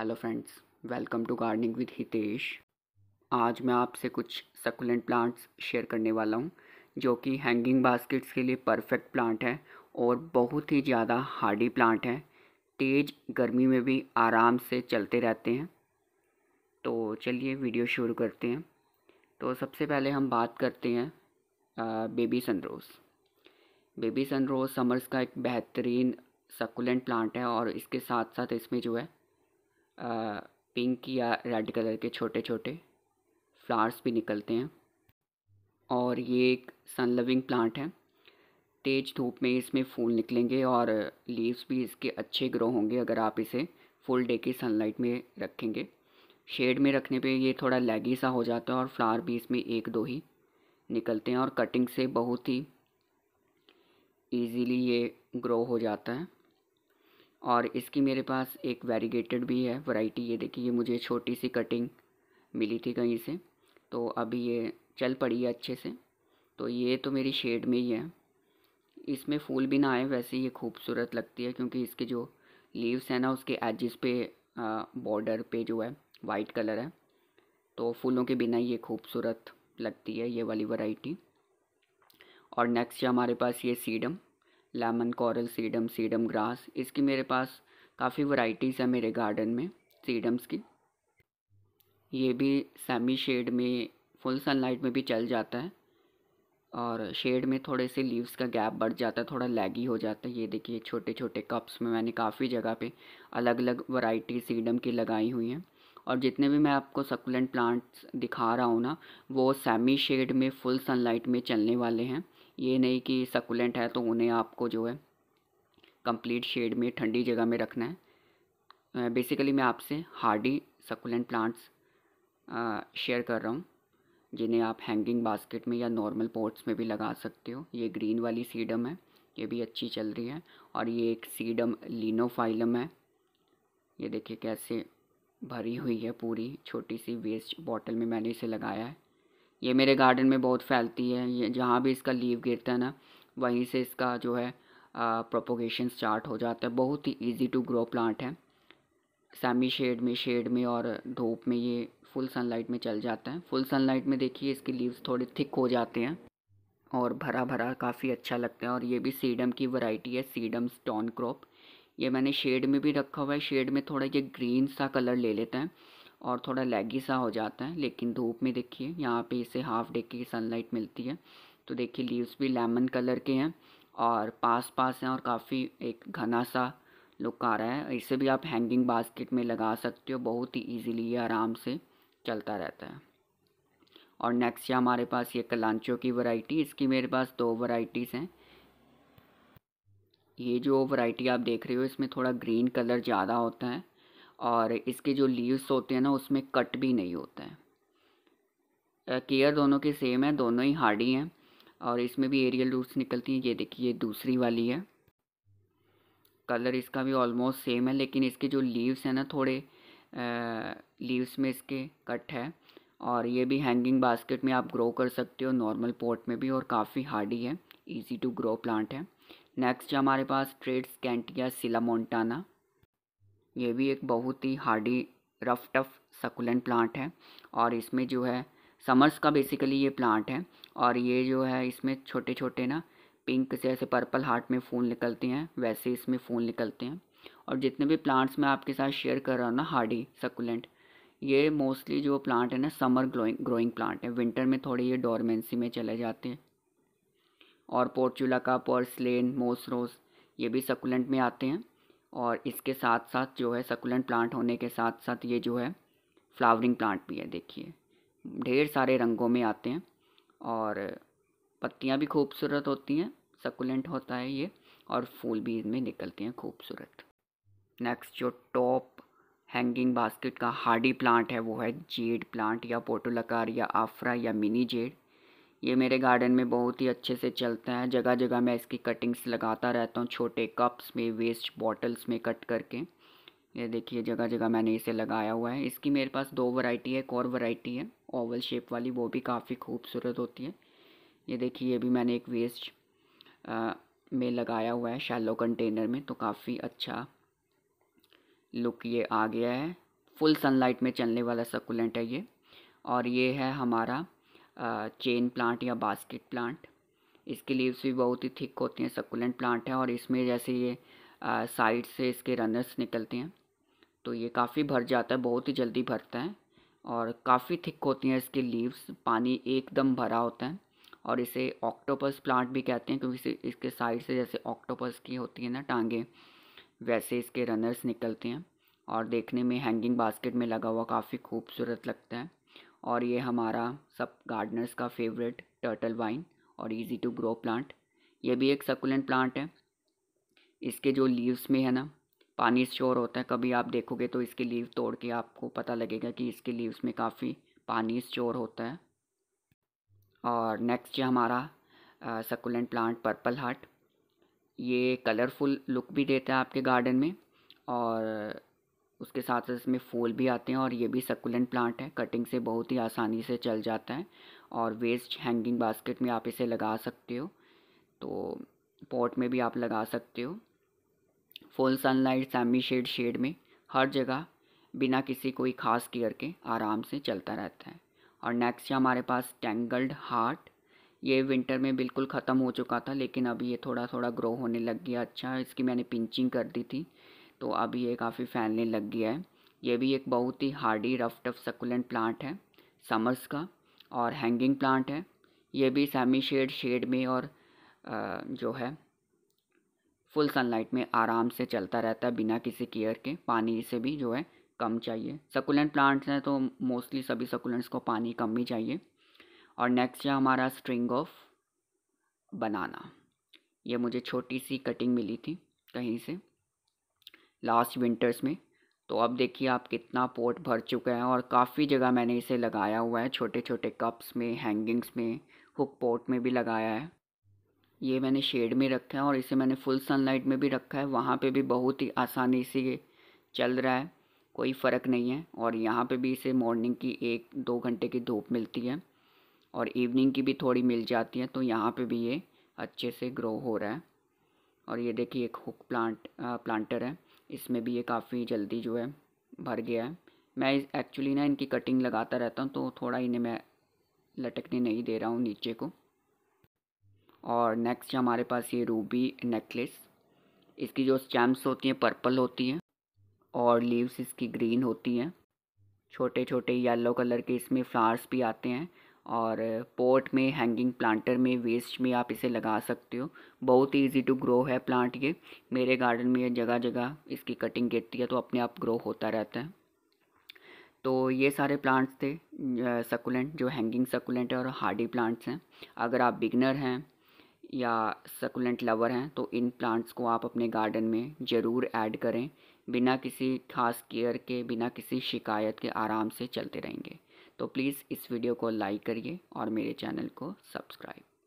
hello friends welcome to gardening with Hitesh आज मैं आपसे कुछ सकुलेंट प्लांट्स शेयर करने वाला हूँ जो कि हैंगिंग बास्केट्स के लिए परफेक्ट प्लांट है और बहुत ही ज़्यादा हार्डी प्लांट है तेज़ गर्मी में भी आराम से चलते रहते हैं तो चलिए वीडियो शुरू करते हैं तो सबसे पहले हम बात करते हैं आ, baby sunrose baby sunrose summers का एक बेहतरीन सकुलेंट प्लांट है और इसके साथ साथ इसमें जो है पिंक या रेड कलर के छोटे छोटे फ्लावर्स भी निकलते हैं और ये एक सन लविंग प्लांट है तेज़ धूप में इसमें फूल निकलेंगे और लीव्स भी इसके अच्छे ग्रो होंगे अगर आप इसे फुल डे की सनलाइट में रखेंगे शेड में रखने पे ये थोड़ा लैगी सा हो जाता है और फ्लावर भी इसमें एक दो ही निकलते हैं और कटिंग से बहुत ही ईजीली ये ग्रो हो जाता है और इसकी मेरे पास एक वेरीगेटेड भी है वैरायटी ये देखिए ये मुझे छोटी सी कटिंग मिली थी कहीं से तो अभी ये चल पड़ी है अच्छे से तो ये तो मेरी शेड में ही है इसमें फूल भी ना आए वैसे ये खूबसूरत लगती है क्योंकि इसके जो लीव्स हैं ना उसके एजिस पे बॉर्डर पे जो है वाइट कलर है तो फूलों के बिना ये खूबसूरत लगती है ये वाली वैरायटी और नेक्स्ट है हमारे पास ये sedum lemon coral sedum sedum grass इसकी मेरे पास काफ़ी वराइटीज़ है मेरे गार्डन में सीडम्स की ये भी सेमी शेड में फुल सनलाइट में भी चल जाता है और शेड में थोड़े से लीव्स का गैप बढ़ जाता है थोड़ा लैगी हो जाता है ये देखिए छोटे छोटे कप्स में मैंने काफ़ी जगह पे अलग अलग वैरायटी सीडम की लगाई हुई हैं और जितने भी मैं आपको सकुलेंट प्लांट्स दिखा रहा हूँ ना वो सेमी शेड में फुल सनलाइट में चलने वाले हैं ये नहीं कि सकुलेंट है तो उन्हें आपको जो है कंप्लीट शेड में ठंडी जगह में रखना है बेसिकली मैं आपसे हार्डी सकुलेंट प्लांट्स शेयर कर रहा हूँ जिन्हें आप हैंगिंग बास्केट में या नॉर्मल पोर्ट्स में भी लगा सकते हो ये ग्रीन वाली सीडम है ये भी अच्छी चल रही है और ये एक सीडम लिनोफाइलम है ये देखिए कैसे भरी हुई है पूरी छोटी सी वेस्ट बॉटल में मैंने इसे लगाया है ये मेरे गार्डन में बहुत फैलती है ये जहाँ भी इसका लीव गिरता है ना वहीं से इसका जो है प्रोपोगेशन स्टार्ट हो जाता है बहुत ही ईजी टू ग्रो प्लांट है सेमी शेड में शेड में और धूप में ये फुल सनलाइट में चल जाता है फुल सनलाइट में देखिए इसके लीव्स थोड़े थिक हो जाते हैं और भरा भरा काफ़ी अच्छा लगता है और ये भी सीडम की वैरायटी है सीडम स्टोन क्रॉप ये मैंने शेड में भी रखा हुआ है शेड में थोड़ा ये ग्रीन सा कलर ले लेता है और थोड़ा लैगी सा हो जाता है लेकिन धूप में देखिए यहाँ पे इसे हाफ डे की सनलाइट मिलती है तो देखिए लीव्स भी लेमन कलर के हैं और पास पास हैं और काफ़ी एक घना सा लुक आ रहा है इसे भी आप हैंगिंग बास्केट में लगा सकते हो बहुत ही ईजिली ये आराम से चलता रहता है और नेक्स्ट या हमारे पास ये कलांचो की वैरायटी इसकी मेरे पास दो वैरायटीज़ हैं ये जो वैरायटी आप देख रहे हो इसमें थोड़ा ग्रीन कलर ज़्यादा होता है और इसके जो लीव्स होते हैं ना उसमें कट भी नहीं होते हैं केयर दोनों के सेम है दोनों ही हार्डी हैं और इसमें भी एरियल रूट्स निकलती हैं ये देखिए ये दूसरी वाली है कलर इसका भी ऑलमोस्ट सेम है लेकिन इसके जो लीव्स हैं ना थोड़े लीव्स में इसके कट है और ये भी हैंगिंग बास्केट में आप ग्रो कर सकते हो नॉर्मल पोर्ट में भी और काफ़ी हार्डी है इजी टू ग्रो प्लांट है नेक्स्ट हमारे पास ट्रेड स्कैंटिया सिलामोंटाना ये भी एक बहुत ही hardy rough tough succulent plant है और इसमें जो है समर्स का बेसिकली ये प्लांट है और ये जो है इसमें छोटे छोटे ना पिंक से ऐसे पर्पल हार्ट में फूल निकलते हैं वैसे इसमें फूल निकलते हैं और जितने भी प्लांट्स मैं आपके साथ शेयर कर रहा हूँ ना हार्डी सकुलेंट ये मोस्टली जो प्लांट है ना समर ग्रोइंग ग्रोइंग प्लांट है विंटर में थोड़े ये डोरमेंसी में चले जाते हैं और पोर्चुला का पर्सलेन मोसरोस ये भी सकुलेंट में आते हैं और इसके साथ साथ जो है सकुलेंट प्लांट होने के साथ साथ ये जो है फ्लावरिंग प्लांट भी है देखिए ढेर सारे रंगों में आते हैं और पत्तियाँ भी खूबसूरत होती हैं सकुलेंट होता है ये और फूल भी इनमें निकलते हैं खूबसूरत नेक्स्ट जो टॉप हैंगिंग बास्केट का हार्डी प्लांट है वो है जेड प्लांट या पोटोलकार या आफ्रा या मिनी जेड ये मेरे गार्डन में बहुत ही अच्छे से चलता है जगह जगह मैं इसकी कटिंग्स लगाता रहता हूँ छोटे कप्स में वेस्ट बॉटल्स में कट करके ये देखिए जगह जगह मैंने इसे लगाया हुआ है इसकी मेरे पास दो वैरायटी है एक और वैरायटी है ओवल शेप वाली वो भी काफ़ी खूबसूरत होती है ये देखिए ये भी मैंने एक वेस्ट आ, में लगाया हुआ है शैलो कंटेनर में तो काफ़ी अच्छा लुक ये आ गया है फुल सनलाइट में चलने वाला सकुलेंट है ये और ये है हमारा चेन प्लांट या बास्केट प्लांट इसके लीव्स भी बहुत ही थिक होती हैं सकुलेंट प्लांट है और इसमें जैसे ये साइड से इसके रनर्स निकलते हैं तो ये काफ़ी भर जाता है बहुत ही जल्दी भरता है और काफ़ी थिक होती हैं इसके लीव्स पानी एकदम भरा होता है और इसे ऑक्टोपस प्लांट भी कहते हैं क्योंकि इसके साइड से जैसे ऑक्टोपस की होती है ना टांगे वैसे इसके रनर्स निकलते हैं और देखने में हैंगिंग बास्केट में लगा हुआ काफ़ी खूबसूरत लगता है और ये हमारा सब गार्डनर्स का फेवरेट टर्टल वाइन और इजी टू ग्रो प्लांट ये भी एक सकुलेंट प्लांट है इसके जो लीव्स में है ना पानी श्योर होता है कभी आप देखोगे तो इसके लीव तोड़ के आपको पता लगेगा कि इसके लीव्स में काफ़ी पानी स्टोर होता है और नेक्स्ट है हमारा सकुलेंट प्लांट पर्पल हार्ट ये कलरफुल लुक भी देता है आपके गार्डन में और उसके साथ साथ इसमें फूल भी आते हैं और ये भी सकुलेंट प्लांट है कटिंग से बहुत ही आसानी से चल जाता है और वेस्ट हैंगिंग बास्केट में आप इसे लगा सकते हो तो पॉट में भी आप लगा सकते हो full sunlight semi shade shade में हर जगह बिना किसी कोई ख़ास केयर के आराम से चलता रहता है और नेक्स्ट है हमारे पास टेंगल्ड हार्ट ये विंटर में बिल्कुल ख़त्म हो चुका था लेकिन अभी ये थोड़ा थोड़ा ग्रो होने लग गया अच्छा इसकी मैंने पिंचिंग कर दी थी तो अभी ये काफ़ी फैलने लग गया है ये भी एक बहुत ही hardy rough tough succulent plant है समर्स का और हैंगिंग प्लांट है ये भी सेमी शेड शेड में और जो है फुल सनलाइट में आराम से चलता रहता है बिना किसी केयर के पानी से भी जो है कम चाहिए सकुलेंट प्लांट्स हैं तो मोस्टली सभी सकुलेंट्स को पानी कम ही चाहिए और नेक्स्ट है हमारा स्ट्रिंग ऑफ बनाना ये मुझे छोटी सी कटिंग मिली थी कहीं से लास्ट विंटर्स में तो अब देखिए आप कितना पोर्ट भर चुका है और काफ़ी जगह मैंने इसे लगाया हुआ है छोटे छोटे कप्स में हैंगिंग्स में हुक पोर्ट में भी लगाया है ये मैंने शेड में रखा है और इसे मैंने फुल सनलाइट में भी रखा है वहाँ पे भी बहुत ही आसानी से ये चल रहा है कोई फ़र्क नहीं है और यहाँ पे भी इसे मॉर्निंग की एक दो घंटे की धूप मिलती है और इवनिंग की भी थोड़ी मिल जाती है तो यहाँ पे भी ये अच्छे से ग्रो हो रहा है और ये देखिए एक हुक प्लांट आ, प्लांटर है इसमें भी ये काफ़ी जल्दी जो है भर गया है मैं एक्चुअली ना इनकी कटिंग लगाता रहता हूँ तो थोड़ा इन्हें मैं लटकने नहीं दे रहा हूँ नीचे को और नेक्स्ट हमारे पास ये रूबी नेकलेस इसकी जो स्टैम्प्स होती हैं पर्पल होती हैं और लीव्स इसकी ग्रीन होती हैं छोटे छोटे येलो कलर के इसमें फ्लावर्स भी आते हैं और पोर्ट में हैंगिंग प्लांटर में वेस्ट में आप इसे लगा सकते हो बहुत ही ईजी टू ग्रो है प्लांट ये मेरे गार्डन में जगह जगह इसकी कटिंग गिरती है तो अपने आप ग्रो होता रहता है तो ये सारे प्लांट्स थे सकुलेंट जो हैंगिंग सकुलेंट है और हार्डी प्लांट्स हैं अगर आप बिगनर हैं या सकुलेंट लवर हैं तो इन प्लांट्स को आप अपने गार्डन में ज़रूर ऐड करें बिना किसी खास केयर के बिना किसी शिकायत के आराम से चलते रहेंगे तो प्लीज़ इस वीडियो को लाइक करिए और मेरे चैनल को सब्सक्राइब